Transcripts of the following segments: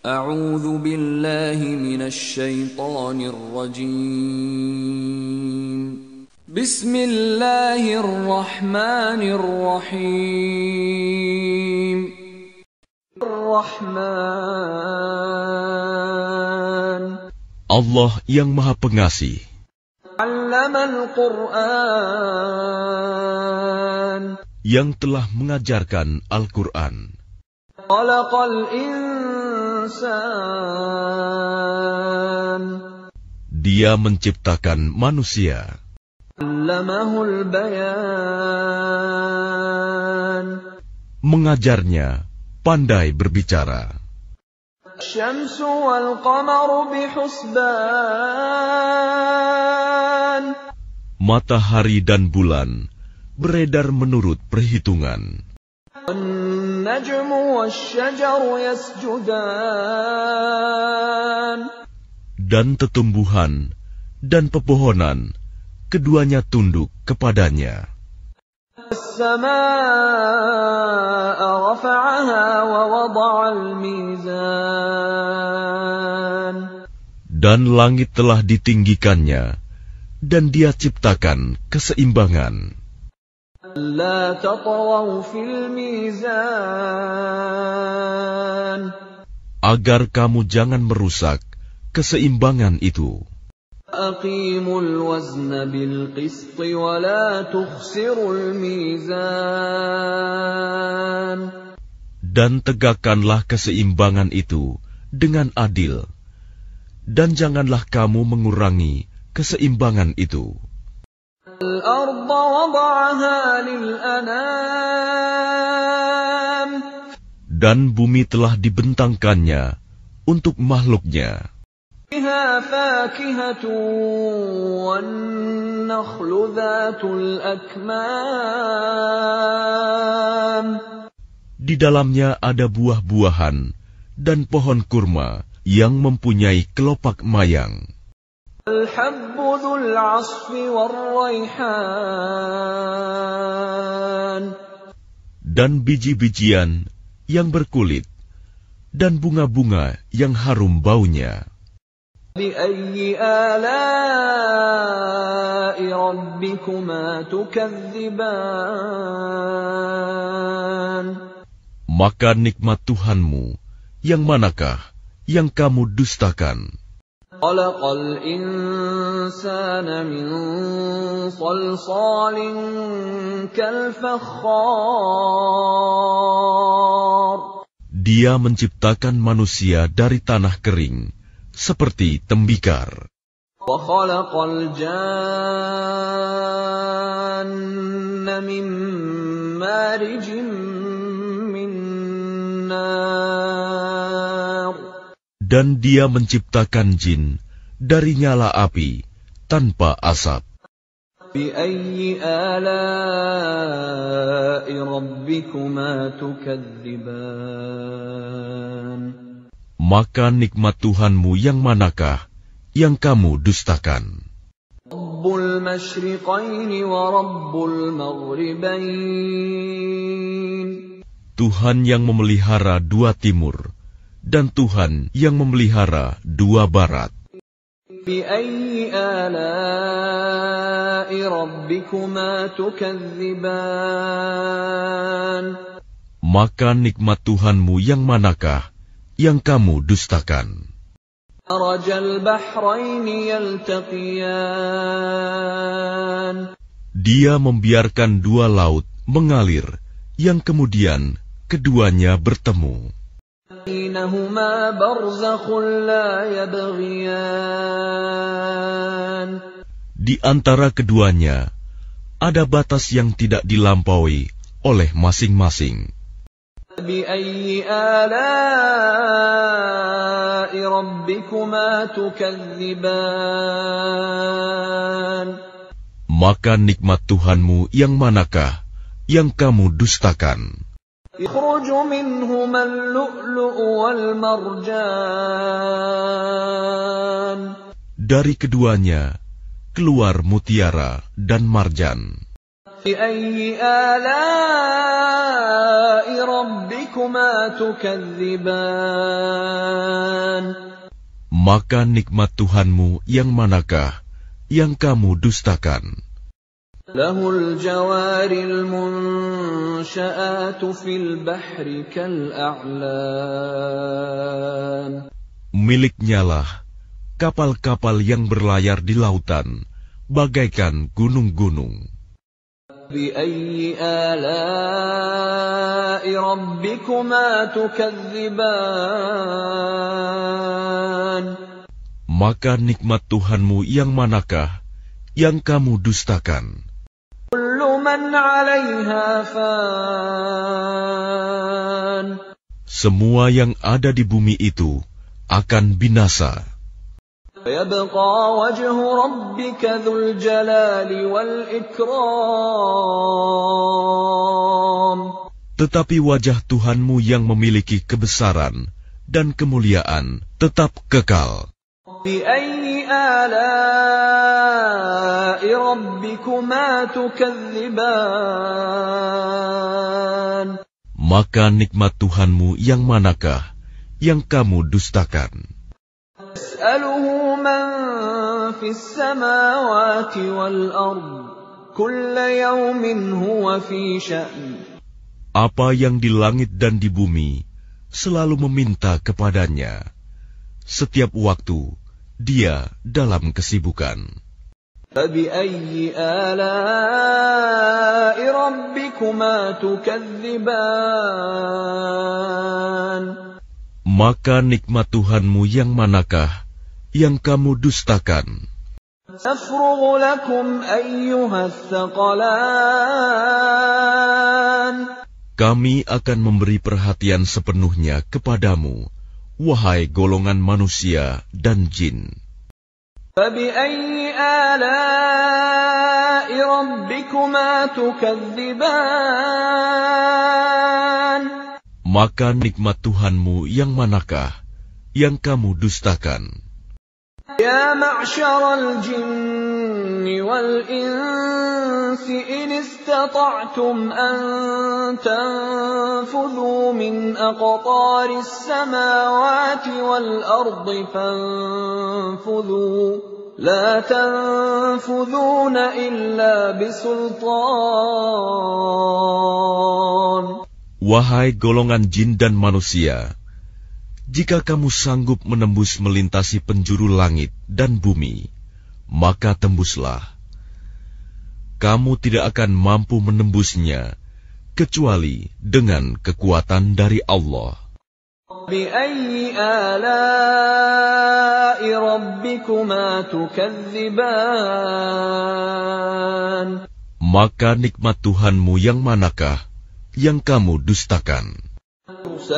أعوذ بالله من الشيطان الرجيم بسم الله الرحمن الرحيم الرحمن الله yang Maha Pengasih علم القرآن yang telah mengajarkan Al-Qur'an خلق الإنسان Dia menciptakan manusia. Mengajarnya pandai berbicara. Matahari dan bulan beredar menurut perhitungan. Dan tetumbuhan dan pepohonan, keduanya tunduk kepadanya. Dan langit telah ditinggikannya, dan dia ciptakan keseimbangan agar kamu jangan merusak keseimbangan itu. Dan tegakkanlah keseimbangan itu dengan adil. Dan janganlah kamu mengurangi keseimbangan itu. Dan bumi telah dibentangkannya untuk makhluknya. Di dalamnya ada buah-buahan dan pohon kurma yang mempunyai kelopak mayang dan biji-bijian yang berkulit dan bunga-bunga yang harum baunya. Maka nikmat Tuhanmu, yang manakah yang kamu dustakan? Dia menciptakan manusia dari tanah kering, seperti tembikar. وخلق من مارج من نار dan dia menciptakan jin dari nyala api tanpa asap. Maka nikmat Tuhanmu yang manakah yang kamu dustakan? Tuhan yang memelihara dua timur, dan Tuhan yang memelihara dua barat. Maka nikmat Tuhanmu yang manakah yang kamu dustakan? Dia membiarkan dua laut mengalir, yang kemudian keduanya bertemu. بينهما برزخ لا يبغيان Di antara keduanya ada batas yang tidak dilampaui oleh masing-masing. Maka nikmat Tuhanmu yang manakah yang kamu dustakan? Dari keduanya keluar mutiara dan marjan. Maka nikmat Tuhanmu yang manakah yang kamu dustakan? له الجوار المنشآت في البحر كالأعلام Miliknya lah kapal-kapal yang berlayar di lautan, bagaikan gunung-gunung. Maka nikmat Tuhanmu yang manakah yang kamu dustakan? Semua yang ada di bumi itu akan binasa. Tetapi wajah Tuhanmu yang memiliki kebesaran dan kemuliaan tetap kekal. Maka nikmat Tuhanmu yang manakah yang kamu dustakan? Apa yang di langit dan di bumi selalu meminta kepadanya. Setiap waktu, dia dalam kesibukan. فبأي آلاء ربكما تكذبان Maka nikmat Tuhanmu yang manakah yang kamu dustakan? Kami akan memberi perhatian sepenuhnya kepadamu, wahai golongan manusia dan jin. Maka nikmat Tuhanmu yang manakah yang kamu dustakan? يا معشر الجن والإنس إن استطعتم أن تنفذوا من أقطار السماوات والأرض فانفذوا لا تنفذون إلا بسلطان Wahai golongan jin dan manusia, jika kamu sanggup menembus melintasi penjuru langit dan bumi, maka tembuslah. Kamu tidak akan mampu menembusnya kecuali dengan kekuatan dari Allah. Maka nikmat Tuhanmu yang manakah yang kamu dustakan? Kepada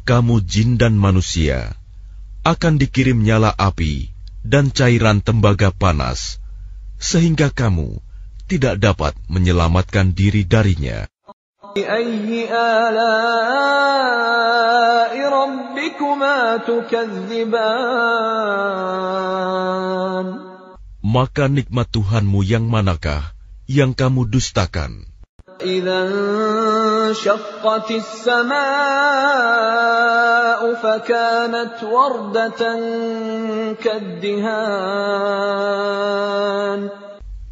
kamu jin dan manusia akan dikirim nyala api dan cairan tembaga panas sehingga kamu tidak dapat menyelamatkan diri darinya. Maka nikmat Tuhanmu yang manakah yang kamu dustakan?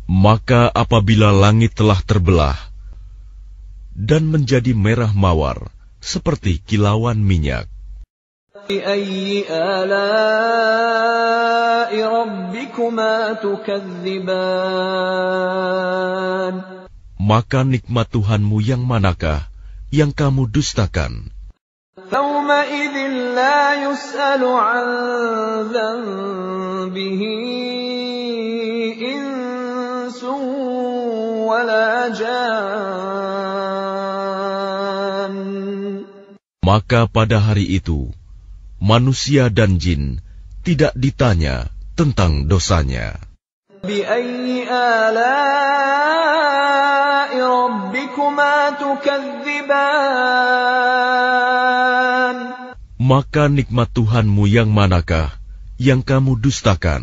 Maka apabila langit telah terbelah, dan menjadi merah mawar seperti kilauan minyak. Maka nikmat Tuhanmu yang manakah yang kamu dustakan? Maka pada hari itu, manusia dan jin tidak ditanya tentang dosanya. Maka nikmat Tuhanmu yang manakah yang kamu dustakan?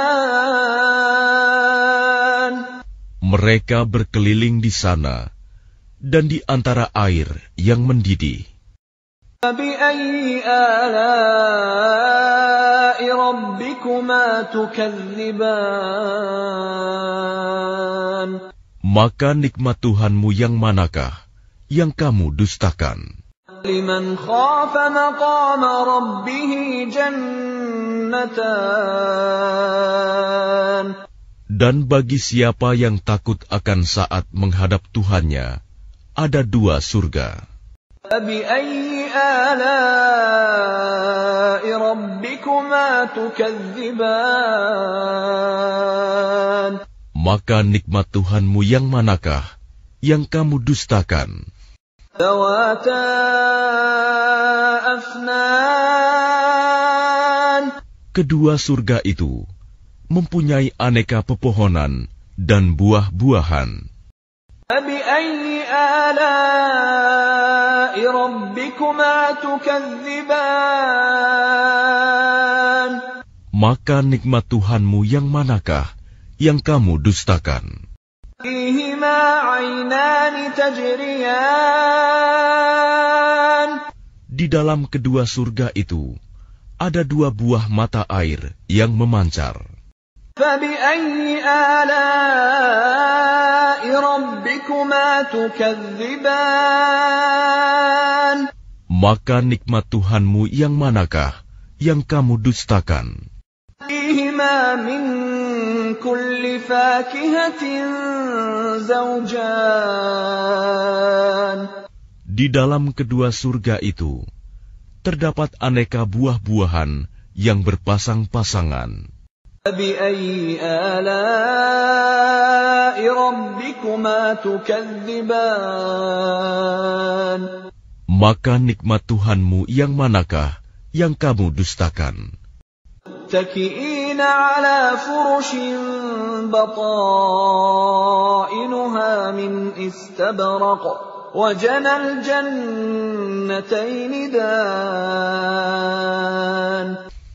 Mereka berkeliling di sana dan di antara air yang mendidih. Maka nikmat Tuhanmu yang manakah yang kamu dustakan? لمن dan bagi siapa yang takut akan saat menghadap Tuhannya, ada dua surga. Maka nikmat Tuhanmu yang manakah yang kamu dustakan? Kedua surga itu mempunyai aneka pepohonan dan buah-buahan. Maka nikmat Tuhanmu yang manakah yang kamu dustakan? Di dalam kedua surga itu ada dua buah mata air yang memancar. Maka nikmat Tuhanmu yang manakah yang kamu dustakan? Di dalam kedua surga itu terdapat aneka buah-buahan yang berpasang-pasangan. Maka nikmat Tuhanmu yang manakah yang kamu dustakan? وجنى الجنتين دان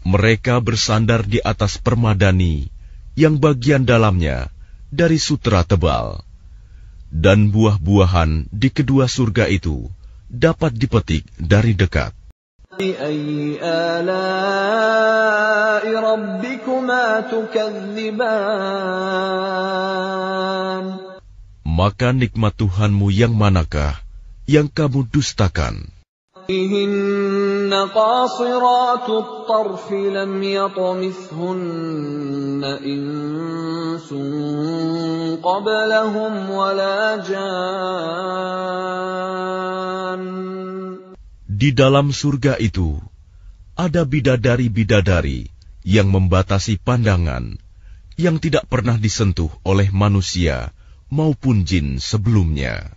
mereka bersandar di atas permadani yang bagian dalamnya dari sutra tebal. Dan buah-buahan di kedua surga itu dapat dipetik dari dekat. Maka nikmat Tuhanmu yang manakah yang kamu dustakan? Di dalam surga itu, ada bidadari-bidadari yang membatasi pandangan, yang tidak pernah disentuh oleh manusia maupun jin sebelumnya.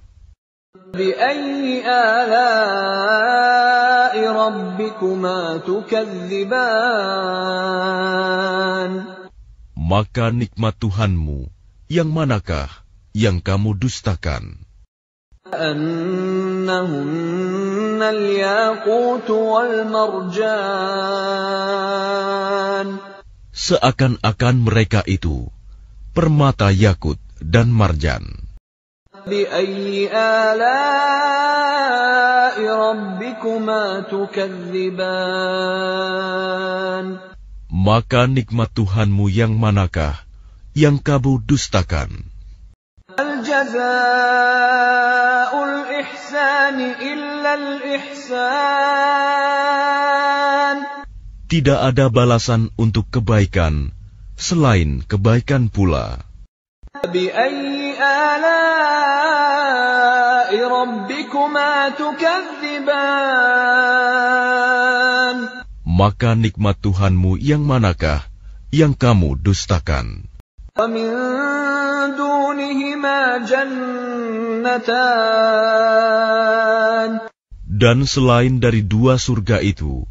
Maka nikmat Tuhanmu, yang manakah yang kamu dustakan? Seakan-akan mereka itu, permata yakut dan marjan. Maka nikmat Tuhanmu yang manakah yang kamu dustakan? Tidak ada balasan untuk kebaikan selain kebaikan pula. Maka nikmat Tuhanmu yang manakah yang kamu dustakan? Dan selain dari dua surga itu,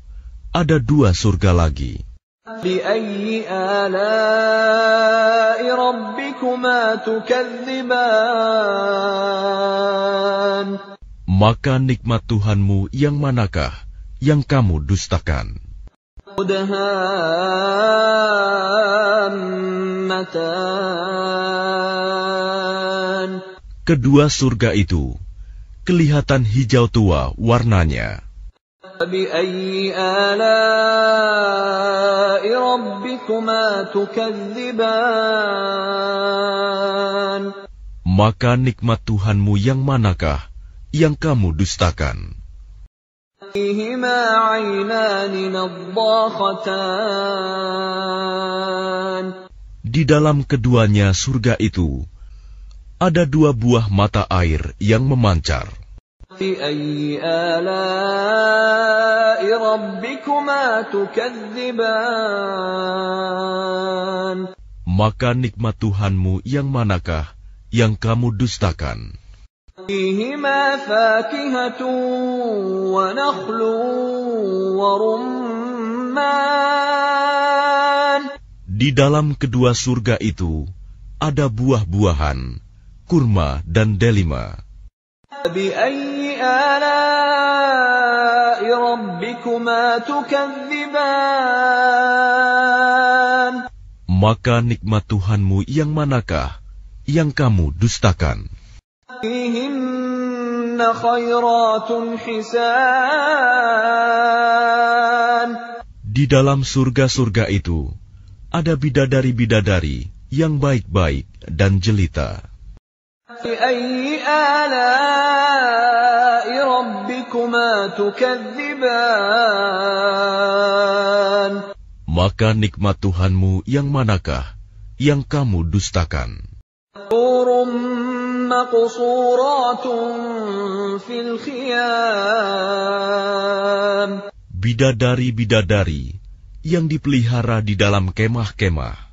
ada dua surga lagi. Maka nikmat Tuhanmu yang manakah yang kamu dustakan? Kedua surga itu kelihatan hijau tua warnanya. Maka nikmat Tuhanmu yang manakah yang kamu dustakan? Di dalam keduanya surga itu ada dua buah mata air yang memancar. Maka nikmat Tuhanmu yang manakah yang kamu dustakan? Di dalam kedua surga itu ada buah-buahan, kurma dan delima. Maka nikmat Tuhanmu yang manakah yang kamu dustakan? Di dalam surga-surga itu ada bidadari-bidadari yang baik-baik dan jelita. Maka nikmat Tuhanmu yang manakah yang kamu dustakan? Bidadari-bidadari yang dipelihara di dalam kemah-kemah.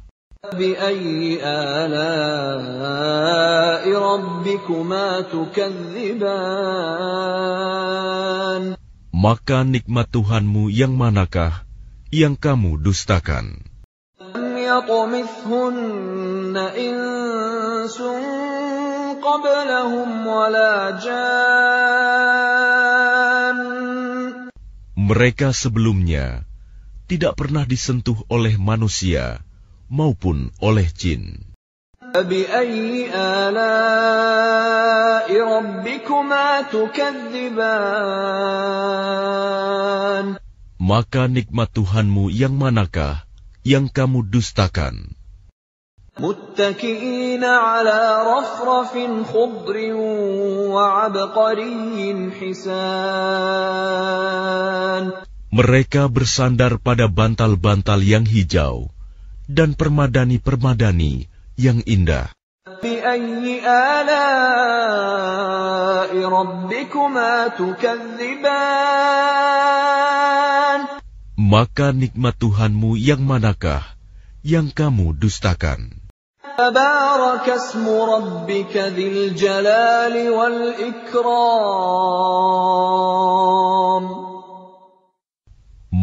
Maka nikmat Tuhanmu yang manakah yang kamu dustakan? Mereka sebelumnya tidak pernah disentuh oleh manusia, maupun oleh jin. Maka nikmat Tuhanmu yang manakah yang kamu dustakan? Mereka bersandar pada bantal-bantal yang hijau dan permadani-permadani yang indah. Maka nikmat Tuhanmu yang manakah yang kamu dustakan?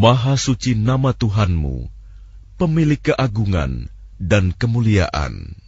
Maha suci nama Tuhanmu pemilik keagungan dan kemuliaan.